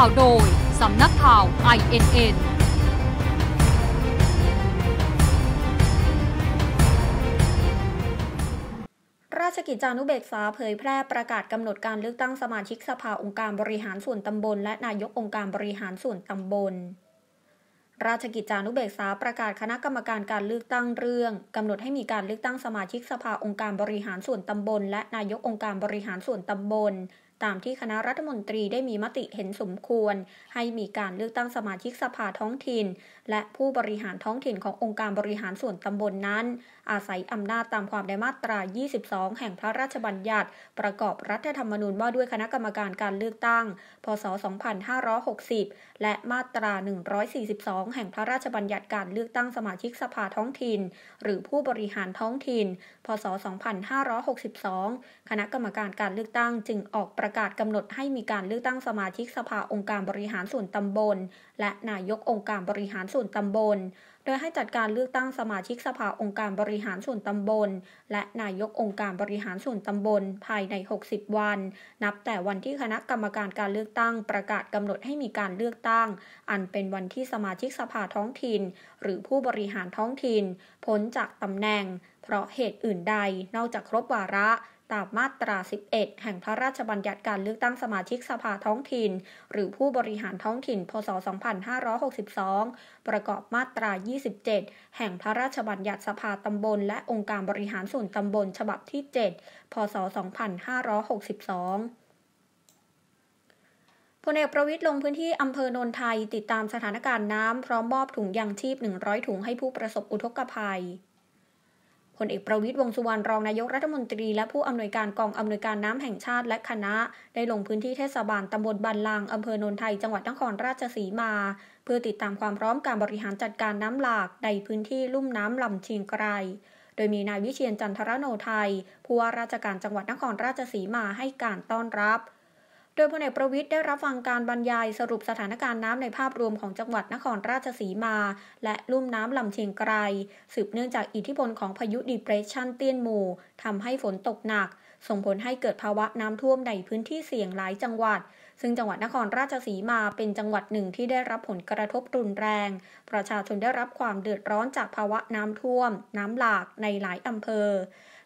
ข่าวโดย สำนักข่าว INN ราชกิจจานุเบกษา เผยแพร่ประกาศกำหนดการเลือกตั้งสมาชิกสภาองค์การบริหารส่วนตำบลและนายกองค์การบริหารส่วนตำบล ราชกิจจานุเบกษา ประกาศคณะกรรมการการเลือกตั้งเรื่องกำหนดให้มีการเลือกตั้งสมาชิกสภาองค์การบริหารส่วนตำบล และนายกองค์การบริหารส่วนตำบลตามที่คณะรัฐมนตรีได้มีมติเห็นสมควร ให้มีการเลือกตั้งสมาชิกสภาท้องถิ่น และผู้บริหารท้องถิ่นขององค์การบริหารส่วนตำบลนนั้น อาศัยอำนาจตามความในมาตรา 22 แห่งพระราชบัญญัติ ประกอบรัฐธรรมนูญว่าด้วยคณะกรรมการการเลือกตั้ง พศ 2560 และมาตรา 142 แห่งพระราชบัญญัติการเลือกตั้งสมาชิกสภาท้องถิ่น หรือผู้บริหารท้องถิ่น พศ 2562 คณะกรรมการการเลือกตั้งจึงออกประประกาศกำหนดให้มีการเลือกตั้งสมาชิกสภาองค์การบริหารส่วนตำบลและนายกองค์การบริหารส่วนตำบล โดยให้จัดการเลือกตั้งสมาชิกสภาองค์การบริหารส่วนตำบล และนายกองค์การบริหารส่วนตำบลภายใน 60 วัน นับแต่วันที่คณะกรรมการการเลือกตั้ง ประกาศกำหนดให้มีการเลือกตั้ง อันเป็นวันที่สมาชิกสภาท้องถิ่น หรือผู้บริหารท้องถิ่นพ้นจากตำแหน่งเพราะเหตุอื่นใดนอกจากครบวาระตามมาตรา 11 แห่งพระราชบัญญัติการเลือกตั้งสมาชิกสภาท้องถิ่น หรือผู้บริหารท้องถิ่น พศ 2562 ประกอบมาตรา 27 แห่งพระราชบัญญัติสภาตำบลและองค์การบริหารส่วนตำบลฉบับที่ 7พศ2562พลเอกประวิทย์ลงพื้นที่อำเภอโนนไทย ติดตามสถานการณ์น้ำ พร้อมมอบถุงยางชีพ 100 ถุงให้ผู้ประสบอุทกภัยพลเอกประวิตยวงสุวรรณรองนายกรัฐมนตรีและผู้อำนวยการกองอำนวยการน้ำแห่งชาติและคณะ ได้ลงพื้นที่เทศบาลตำบลบันลางอำเภอโนนไทยจังหวัดนครราชสีมา เพื่อติดตามความพร้อมการบริหารจัดการน้ำหลากในพื้นที่ลุ่มน้ำลำเชียงไกร โดยมีนายวิเชียนจันทรโนไทยผู้ว่าราชการจังหวัดนครราชสีมาให้การต้อนรับโดยพลเอกประวิทย์ได้รับฟังการบรรยายสรุปสถานการณ์น้ำในภาพรวมของจังหวัดนครราชสีมาและลุ่มน้ำลำเชียงไกรสืบเนื่องจากอิทธิพลของพายุดีเพรสชันเตี้ยนหมู่ ทำให้ฝนตกหนัก ส่งผลให้เกิดภาวะน้ำท่วมในพื้นที่เสี่ยงหลายจังหวัด ซึ่งจังหวัดนครราชสีมาเป็นจังหวัดหนึ่งที่ได้รับผลกระทบรุนแรง ประชาชนได้รับความเดือดร้อนจากภาวะน้ำท่วมน้ำหลากในหลายอำเภอ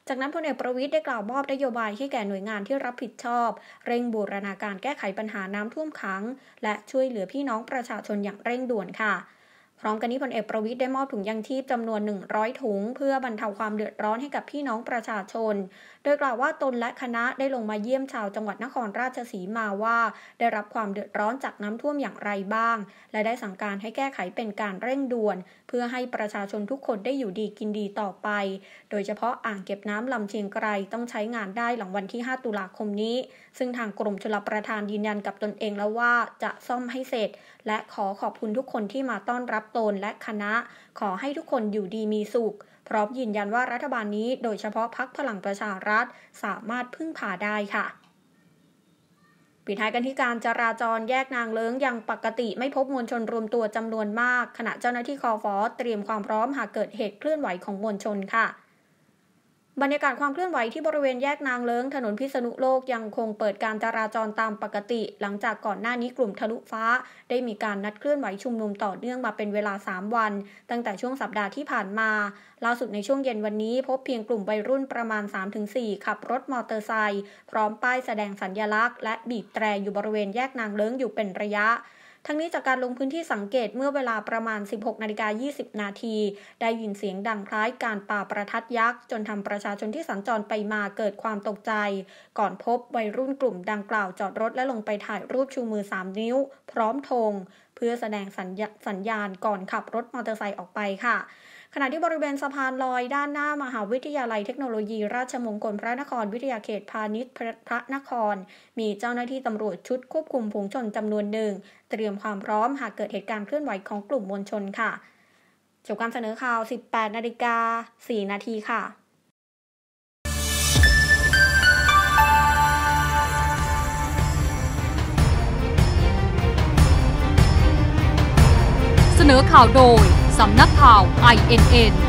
จากนั้นพลเอกประวิทย์ได้กล่าวมอบนโยบายให้แก่หน่วยงานที่รับผิดชอบ เร่งบูรณาการแก้ไขปัญหาน้ำท่วมขังและช่วยเหลือพี่น้องประชาชนอย่างเร่งด่วนค่ะ พร้อมกันนี้พลเอกประวิทย์ได้มอบถุงยางชีพจำนวน 100 ถุงเพื่อบรรเทาความเดือดร้อนให้กับพี่น้องประชาชน โดยกล่าวว่าตนและคณะได้ลงมาเยี่ยมชาวจังหวัดนครราชสีมาว่า ได้รับความเดือดร้อนจากน้ำท่วมอย่างไรบ้าง และได้สั่งการให้แก้ไขเป็นการเร่งด่วนเพื่อให้ประชาชนทุกคนได้อยู่ดีกินดีต่อไป โดยเฉพาะอ่างเก็บน้ำลำเชียงไกรต้องใช้งานได้หลังวันที่ 5 ตุลาคมนี้ ซึ่งทางกรมชลประทานยืนยันกับตนเองแล้วว่า จะซ่อมให้เสร็จ และขอขอบคุณทุกคนที่มาต้อนรับตนและคณะ ขอให้ทุกคนอยู่ดีมีสุขพร้อมยืนยันว่ารัฐบาลนี้ โดยเฉพาะพักพลังประชารัฐสามารถพึ่งพาได้ค่ะปิดท้ายกันที่การจราจรแยกนางเลิ้งยังปกติไม่พบมวลชนรวมตัวจำนวนมาก ขณะเจ้าหน้าที่คอฟอเตรียมความพร้อมหากเกิดเหตุเคลื่อนไหวของมวลชนค่ะบรรยากาศความเคลื่อนไหวที่บริเวณแยกนางเลิงถนนพิษณุโลกยังคงเปิดการจราจรตามปกติ หลังจากก่อนหน้านี้กลุ่มทะลุฟ้า ได้มีการนัดเคลื่อนไหวชุมนุมต่อเนื่องมาเป็นเวลา 3 วัน ตั้งแต่ช่วงสัปดาห์ที่ผ่านมา ล่าสุดในช่วงเย็นวันนี้พบเพียงกลุ่มวัยรุ่นประมาณ 3-4 ขับรถมอเตอร์ไซค์พร้อมป้ายแสดงสัญญลักษณ์และบีบแตรอยู่บริเวณแยกนางเลิงอยู่เป็นระยะทั้งนี้จากการลงพื้นที่สังเกตเมื่อเวลาประมาณ 16นาฬิกา20นาทีได้ยินเสียงดังคล้ายการป่าประทัดยักษ์ จนทำประชาชนที่สัญจรไปมาเกิดความตกใจ ก่อนพบวัยรุ่นกลุ่มดังกล่าวจอดรถและลงไปถ่ายรูปชูมือ 3นิ้ว พร้อมธงเพื่อแสดงสัญญาณก่อนขับรถมอเตอร์ไซค์ออกไปค่ะขณะที่บริเวณสะพานลอยด้านหน้า มหาวิทยาลัยเทคโนโลยี ราชมงคลพระนคร วิทยาเขตพาณิชย์พระนคร มีเจ้าหน้าที่ตำรวจชุดควบคุมผงชนจำนวนหนึ่ง เตรียมความพร้อมหากเกิดเหตุการณ์เคลื่อนไหวของกลุ่มมวลชนค่ะ จบการเสนอข่าว 18นาฬิกา4นาทีค่ะ เสนอข่าวโดยสำนักข่าว INN